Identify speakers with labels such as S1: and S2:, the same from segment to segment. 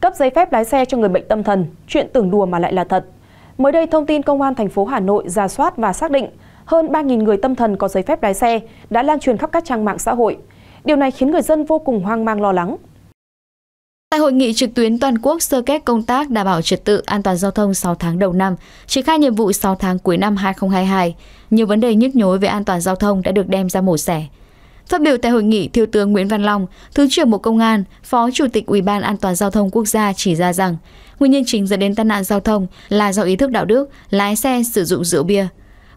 S1: cấp giấy phép lái xe cho người bệnh tâm thần, chuyện tưởng đùa mà lại là thật. Mới đây, thông tin công an thành phố Hà Nội ra soát và xác định hơn 3.000 người tâm thần có giấy phép lái xe đã lan truyền khắp các trang mạng xã hội. Điều này khiến người dân vô cùng hoang mang lo lắng.
S2: Tại hội nghị trực tuyến toàn quốc sơ kết công tác đảm bảo trật tự an toàn giao thông 6 tháng đầu năm, triển khai nhiệm vụ 6 tháng cuối năm 2022, nhiều vấn đề nhức nhối về an toàn giao thông đã được đem ra mổ xẻ. Phát biểu tại hội nghị, Thiếu tướng Nguyễn Văn Long, Thứ trưởng Bộ Công an, Phó Chủ tịch Ủy ban An toàn giao thông quốc gia chỉ ra rằng, nguyên nhân chính dẫn đến tai nạn giao thông là do ý thức đạo đức, lái xe sử dụng rượu bia.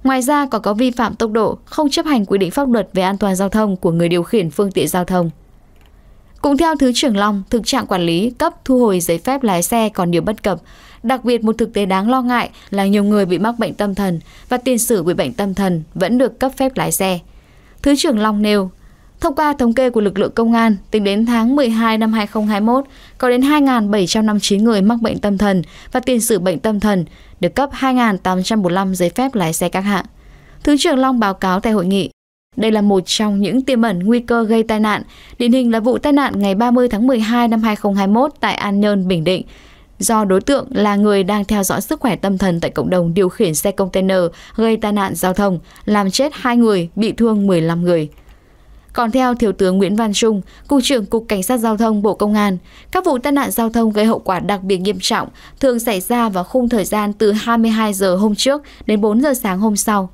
S2: Ngoài ra còn có vi phạm tốc độ, không chấp hành quy định pháp luật về an toàn giao thông của người điều khiển phương tiện giao thông. Cũng theo Thứ trưởng Long, thực trạng quản lý, cấp, thu hồi giấy phép lái xe còn nhiều bất cập. Đặc biệt một thực tế đáng lo ngại là nhiều người bị mắc bệnh tâm thần và tiền sử bị bệnh tâm thần vẫn được cấp phép lái xe. Thứ trưởng Long nêu, Thông qua thống kê của lực lượng công an, tính đến tháng 12 năm 2021, có đến 2.759 người mắc bệnh tâm thần và tiền sử bệnh tâm thần, được cấp 2.845 giấy phép lái xe các hạng. Thứ trưởng Long báo cáo tại hội nghị, đây là một trong những tiềm ẩn nguy cơ gây tai nạn, điển hình là vụ tai nạn ngày 30 tháng 12 năm 2021 tại An Nhơn, Bình Định, do đối tượng là người đang theo dõi sức khỏe tâm thần tại cộng đồng điều khiển xe container gây tai nạn giao thông, làm chết hai người, bị thương 15 người. Còn theo Thiếu tướng Nguyễn Văn Trung, Cục trưởng Cục Cảnh sát Giao thông Bộ Công an, các vụ tai nạn giao thông gây hậu quả đặc biệt nghiêm trọng thường xảy ra vào khung thời gian từ 22 giờ hôm trước đến 4 giờ sáng hôm sau.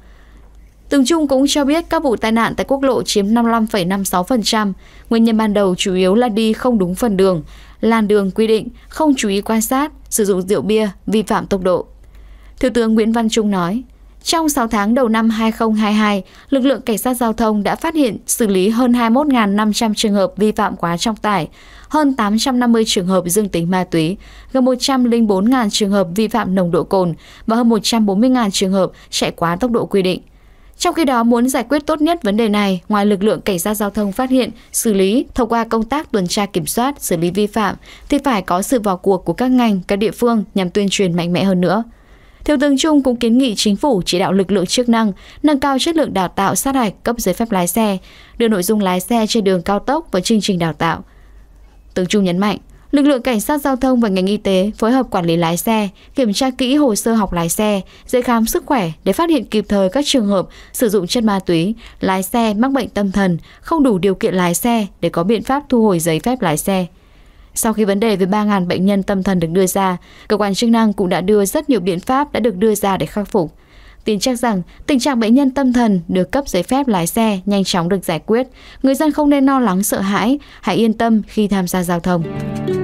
S2: Từng Trung cũng cho biết các vụ tai nạn tại quốc lộ chiếm 55,56%, nguyên nhân ban đầu chủ yếu là đi không đúng phần đường, làn đường quy định, không chú ý quan sát, sử dụng rượu bia, vi phạm tốc độ. Thiếu tướng Nguyễn Văn Trung nói, trong 6 tháng đầu năm 2022, lực lượng cảnh sát giao thông đã phát hiện xử lý hơn 21.500 trường hợp vi phạm quá trọng tải, hơn 850 trường hợp dương tính ma túy, gần 104.000 trường hợp vi phạm nồng độ cồn và hơn 140.000 trường hợp chạy quá tốc độ quy định. Trong khi đó, muốn giải quyết tốt nhất vấn đề này, ngoài lực lượng cảnh sát giao thông phát hiện, xử lý thông qua công tác tuần tra kiểm soát, xử lý vi phạm, thì phải có sự vào cuộc của các ngành, các địa phương nhằm tuyên truyền mạnh mẽ hơn nữa. Thiếu tướng Trung cũng kiến nghị chính phủ chỉ đạo lực lượng chức năng nâng cao chất lượng đào tạo sát hạch cấp giấy phép lái xe, đưa nội dung lái xe trên đường cao tốc vào chương trình đào tạo. Tướng Trung nhấn mạnh, lực lượng cảnh sát giao thông và ngành y tế phối hợp quản lý lái xe, kiểm tra kỹ hồ sơ học lái xe, giấy khám sức khỏe để phát hiện kịp thời các trường hợp sử dụng chất ma túy, lái xe mắc bệnh tâm thần, không đủ điều kiện lái xe để có biện pháp thu hồi giấy phép lái xe. Sau khi vấn đề về 3.000 bệnh nhân tâm thần được đưa ra, cơ quan chức năng cũng đã đưa rất nhiều biện pháp đã được đưa ra để khắc phục. Tin chắc rằng tình trạng bệnh nhân tâm thần được cấp giấy phép lái xe nhanh chóng được giải quyết. Người dân không nên lo no lắng sợ hãi, hãy yên tâm khi tham gia giao thông.